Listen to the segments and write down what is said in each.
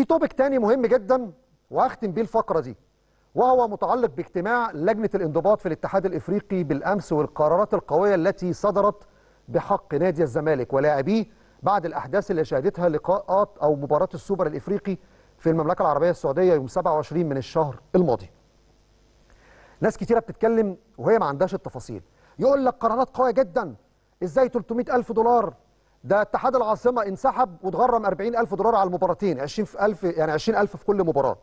في توبك تاني مهم جدا واختم بيه الفقره دي وهو متعلق باجتماع لجنه الانضباط في الاتحاد الافريقي بالامس والقرارات القويه التي صدرت بحق نادي الزمالك ولاعبيه بعد الاحداث اللي شهدتها لقاءات او مباراه السوبر الافريقي في المملكه العربيه السعوديه يوم 27 من الشهر الماضي. ناس كتيره بتتكلم وهي ما عندهاش التفاصيل يقول لك قرارات قويه جدا ازاي 300 الف دولار ده اتحاد العاصمه انسحب واتغرم 40000 دولار على المباراتين 20000 يعني 20000 في كل مباراه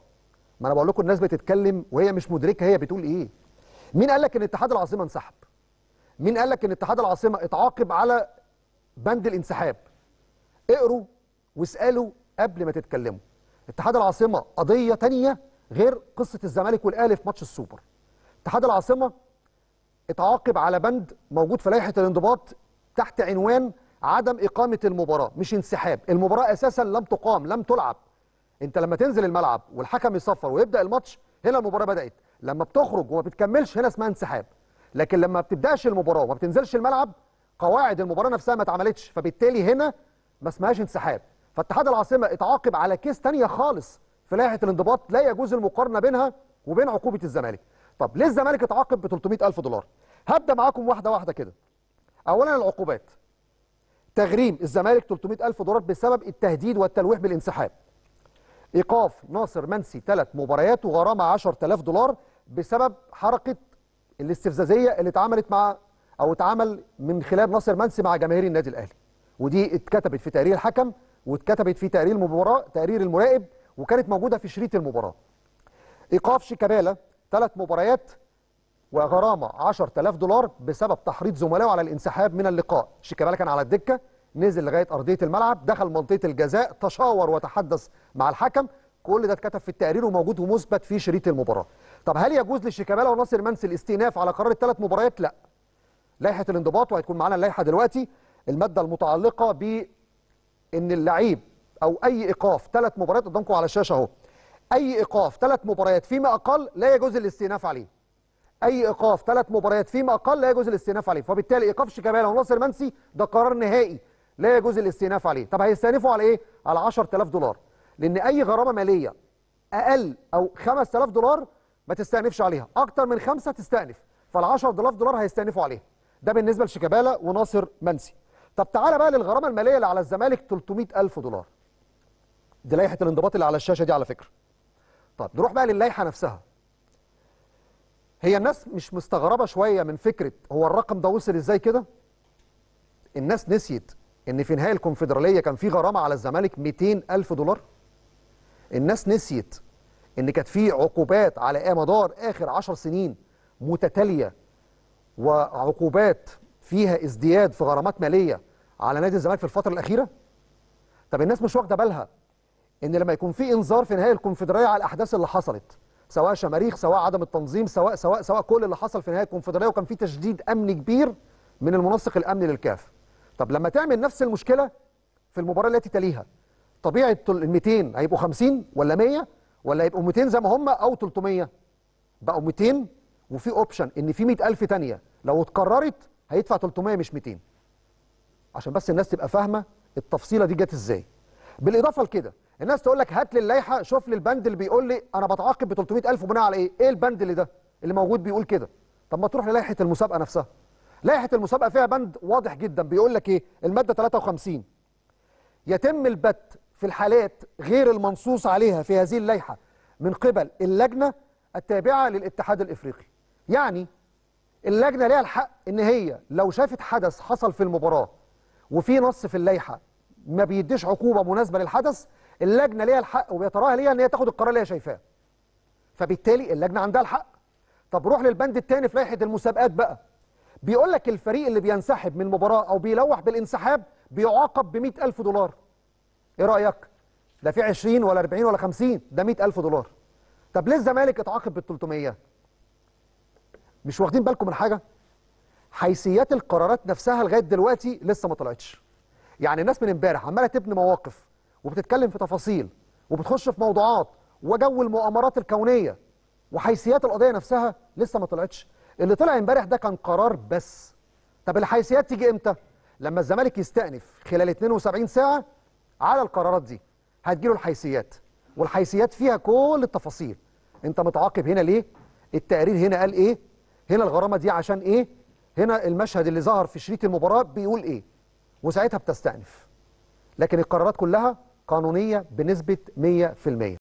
ما انا بقول لكم الناس بتتكلم وهي مش مدركه هي بتقول ايه مين قال لك ان اتحاد العاصمه انسحب مين قال لك ان اتحاد العاصمه اتعاقب على بند الانسحاب اقروا واسالوا قبل ما تتكلموا اتحاد العاصمه قضيه تانية غير قصه الزمالك والاهلي في ماتش السوبر اتحاد العاصمه اتعاقب على بند موجود في لائحه الانضباط تحت عنوان عدم اقامه المباراه مش انسحاب المباراه اساسا لم تقام لم تلعب انت لما تنزل الملعب والحكم يصفر ويبدا الماتش هنا المباراه بدات لما بتخرج وما بتكملش هنا اسمها انسحاب لكن لما بتبداش المباراه وما بتنزلش الملعب قواعد المباراه نفسها ما اتعملتش فبالتالي هنا ما اسمهاش انسحاب فاتحاد العاصمه اتعاقب على كيس ثانيه خالص في لائحه الانضباط لا يجوز المقارنه بينها وبين عقوبه الزمالك طب ليه الزمالك اتعاقب ب 300000 دولار هبدا معاكم واحده واحده كده اولا العقوبات تغريم الزمالك 300000 دولار بسبب التهديد والتلويح بالانسحاب ايقاف ناصر منسي ثلاث مباريات وغرامه 10000 دولار بسبب حركه الاستفزازيه اللي اتعملت مع او اتعمل من خلال ناصر منسي مع جماهير النادي الاهلي ودي اتكتبت في تقرير الحكم واتكتبت في تقرير المباراه تقرير المراقب وكانت موجوده في شريط المباراه ايقاف شيكابالا ثلاث مباريات وغرامه 10000 دولار بسبب تحريض زملائه على الانسحاب من اللقاء شيكابالا كان على الدكه نزل لغايه ارضيه الملعب دخل منطقه الجزاء تشاور وتحدث مع الحكم كل ده اتكتب في التقرير وموجود ومثبت في شريط المباراه طب هل يجوز لشيكابالا وناصر منسي الاستئناف على قرار الثلاث مباريات لا لائحه الانضباط وهتكون معانا اللائحه دلوقتي الماده المتعلقه ب ان اللعيب او اي ايقاف ثلاث مباريات قدامكم على الشاشه اهو اي ايقاف ثلاث مباريات فيما اقل لا يجوز الاستئناف عليه اي ايقاف ثلاث مباريات فيما اقل لا يجوز الاستئناف عليه فبالتالي ايقاف شيكابالا وناصر منسي ده قرار نهائي لا يجوز الاستئناف عليه طب هيستأنفوا على ايه على 10000 دولار لان اي غرامه ماليه اقل او 5000 دولار ما تستأنفش عليها اكتر من خمسة تستأنف فال 10000 دولار هيستأنفوا عليها ده بالنسبه لشيكابالا وناصر منسي طب تعالى بقى للغرامه الماليه اللي على الزمالك 300000 دولار دي لائحه الانضباط اللي على الشاشه دي على فكره طب نروح بقى للائحه نفسها هي الناس مش مستغربه شويه من فكره هو الرقم ده وصل ازاي كده؟ الناس نسيت ان في نهائي الكونفدراليه كان في غرامه على الزمالك 200 الف دولار الناس نسيت ان كانت في عقوبات على مدار اخر 10 سنين متتاليه وعقوبات فيها ازدياد في غرامات ماليه على نادي الزمالك في الفتره الاخيره طب الناس مش واخده بالها ان لما يكون في انذار في نهائي الكونفدراليه على الاحداث اللي حصلت سواء شماريخ سواء عدم التنظيم سواء سواء سواء كل اللي حصل في نهايه الكونفدراليه وكان في تشديد امني كبير من المنسق الامني للكاف طب لما تعمل نفس المشكله في المباراه التي تليها طبيعه ال 200 هيبقوا 50 ولا 100 ولا هيبقوا 200 زي ما هم او 300 بقوا 200 وفي اوبشن ان في 100000 ثانيه لو اتكررت هيدفع 300 مش 200 عشان بس الناس تبقى فاهمه التفصيله دي جت ازاي بالاضافه لكده الناس تقول لك هات لي اللائحه شوف لي البند اللي بيقول لي انا بتعاقب ب 300000 بناء على ايه ايه البند اللي ده اللي موجود بيقول كده طب ما تروح للائحه المسابقه نفسها لائحه المسابقه فيها بند واضح جدا بيقول لك ايه الماده 53 يتم البت في الحالات غير المنصوص عليها في هذه اللائحه من قبل اللجنه التابعه للاتحاد الافريقي يعني اللجنه ليها الحق ان هي لو شافت حدث حصل في المباراه وفي نص في اللائحه ما بيديش عقوبه مناسبه للحدث اللجنه ليها الحق وبيتراها ليها ان هي تاخد القرار اللي هي شايفاه فبالتالي اللجنه عندها الحق طب روح للبند الثاني في لائحه المسابقات بقى بيقول لك الفريق اللي بينسحب من المباراه او بيلوح بالانسحاب بيعاقب ب 100000 دولار ايه رايك ده في 20 ولا 40 ولا 50 ده 100000 دولار طب ليه الزمالك اتعاقب بال 300 مش واخدين بالكم من حاجه حيثيات القرارات نفسها لغايه دلوقتي لسه ما طلعتش يعني الناس من امبارح عماله تبني مواقف وبتتكلم في تفاصيل وبتخش في موضوعات وجو المؤامرات الكونيه وحيثيات القضيه نفسها لسه ما طلعتش اللي طلع امبارح ده كان قرار بس طب الحيثيات تيجي امتى لما الزمالك يستأنف خلال 72 ساعه على القرارات دي هتجيله الحيثيات والحيثيات فيها كل التفاصيل انت متعاقب هنا ليه التقرير هنا قال ايه هنا الغرامه دي عشان ايه هنا المشهد اللي ظهر في شريط المباراه بيقول ايه وساعتها بتستأنف لكن القرارات كلها قانونية بنسبة 100%